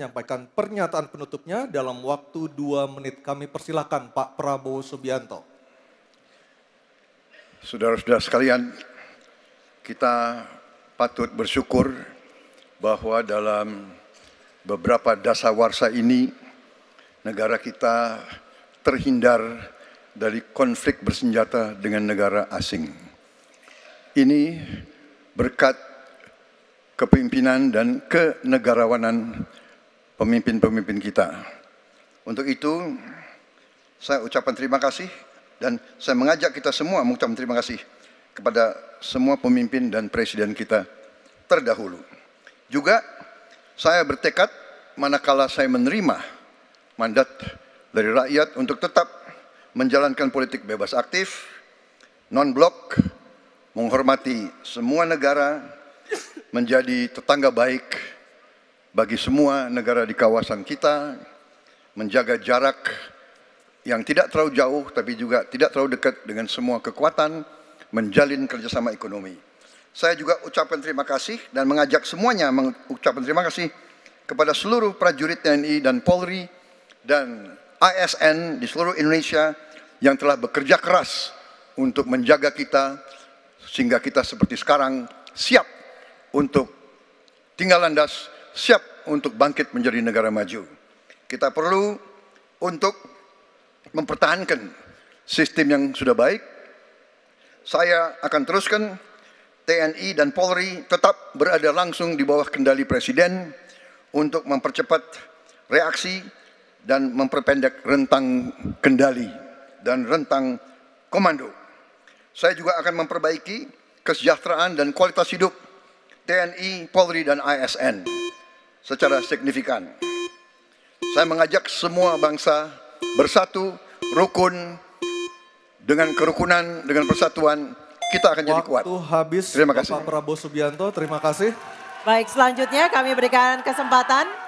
menyampaikan pernyataan penutupnya dalam waktu dua menit. Kami persilahkan Pak Prabowo Subianto. Saudara-saudara sekalian, kita patut bersyukur bahwa dalam beberapa dasawarsa ini negara kita terhindar dari konflik bersenjata dengan negara asing. Ini berkat kepimpinan dan kenegarawanan pemimpin-pemimpin kita. Untuk itu, saya ucapkan terima kasih dan saya mengajak kita semua mengucapkan terima kasih kepada semua pemimpin dan presiden kita terdahulu. Juga saya bertekad manakala saya menerima mandat dari rakyat untuk tetap menjalankan politik bebas aktif, non-blok, menghormati semua negara, menjadi tetangga baik bagi semua negara di kawasan kita menjaga jarak yang tidak terlalu jauh tapi juga tidak terlalu dekat dengan semua kekuatan menjalin kerjasama ekonomi. Saya juga ucapkan terima kasih dan mengajak semuanya mengucapkan terima kasih kepada seluruh prajurit TNI dan Polri dan ASN di seluruh Indonesia yang telah bekerja keras untuk menjaga kita sehingga kita seperti sekarang siap untuk tinggal landas siap untuk bangkit menjadi negara maju. Kita perlu untuk mempertahankan sistem yang sudah baik. Saya akan teruskan TNI dan Polri tetap berada langsung di bawah kendali Presiden untuk mempercepat reaksi dan memperpendek rentang kendali dan rentang komando. Saya juga akan memperbaiki kesejahteraan dan kualitas hidup TNI, Polri, dan ASN secara signifikan. Saya mengajak semua bangsa bersatu, rukun, dengan kerukunan, dengan persatuan, kita akan Waktu jadi kuat. Waktu habis, terima kasih. Bapak Prabowo Subianto, terima kasih. Baik, selanjutnya kami berikan kesempatan